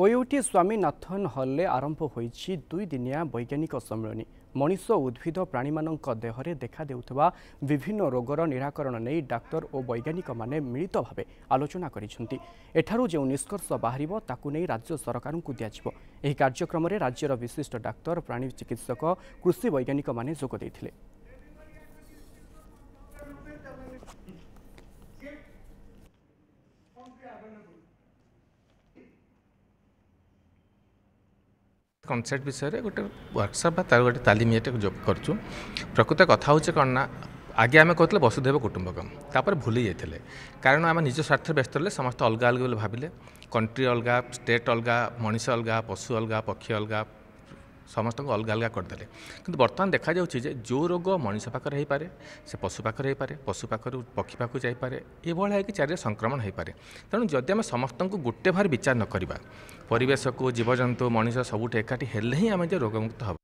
OUT Swaminathan ହଲ୍ରେ ଆରମ୍ଭ ହୋଇଛି ଦୁଇଦିନିଆ ବୈଜ୍ଞାନିକ ସମ୍ମିଳନୀ ମଣିଷ ଉଦ୍ଭିଦ ପ୍ରାଣୀମାନଙ୍କ ଦେହରେ ଦେଖାଦେଉଥିବା ବିଭିନ୍ନ ରୋଗର ନିରାକରଣ ନେଇ ଡାକ୍ତର ଓ ବୈଜ୍ଞାନିକମାନେ ମିଳିତ ଭାବେ ଆଲୋଚନା କରିଛନ୍ତି ଏଠାରୁ ଯେଉଁ ନିଷ୍କର୍ଷ ବାହାରିବ ତାକୁ ନେଇ ରାଜ୍ୟ ସରକାରଙ୍କୁ ଦିଆଯିବ ଏହି କାର୍ଯ୍ୟକ୍ରମରେ ରାଜ୍ୟର ବିଶିଷ୍ଟ ଡାକ୍ତର ପ୍ରାଣୀ ଚିକିତ୍ସକ କୃଷି ବୈଜ୍ଞାନିକମାନେ ଯୋଗ ଦେଇଥିଲେ কনসেপ্ট বিষয়ে গোটে ওয়ার্কশপ বা তার গোটে তালিম ইয়েটা করছু প্রকৃত কথা হচ্ছে কণ না আগে আমি কହୁଥିଲେ বসুধৈব কুটুম্বকম তাপরে ভুলে যাইলে কারণ আমি নিজ স্বার্থ ব্যস্ত হলে সমস্ত অলগা অলগা বলে ভাবিলে কন্ট্রি অলগা স্টেট অলগা মানুষ অলগা পশু অলগা পক্ষী অলগা ସମସ୍ତଙ୍କୁ ଅଲଗା ଅଲଗା କରିଦେଲେ କିନ୍ତୁ ବର୍ତ୍ତମାନ ଦେଖାଯାଉଛି ଯେ ଯେଉଁ ରୋଗ ମଣିଷ ପାଖରେ ହେଇପାରେ ସେ ପଶୁ ପାଖରେ ହେଇପାରେ ପଶୁ ପାଖରୁ ପକ୍ଷୀ ପାଖକୁ ଯାଇପାରେ ଏଭଳିଆ ହେଇକି ଚାରିରେ ସଂକ୍ରମଣ ହେଇପାରେ ତେଣୁ ଯଦି ଆମେ ସମସ୍ତଙ୍କୁ ଗୋଟେ ଭାବରେ ବିଚାର ନ କରିବା ପରିବେଶକୁ ଜୀବଜନ୍ତୁ ମଣିଷ ସବୁଠୁ ଏକାଠି ହେଲେ ହିଁ ଆମେ ଯେ ରୋଗମୁକ୍ତ ହେବା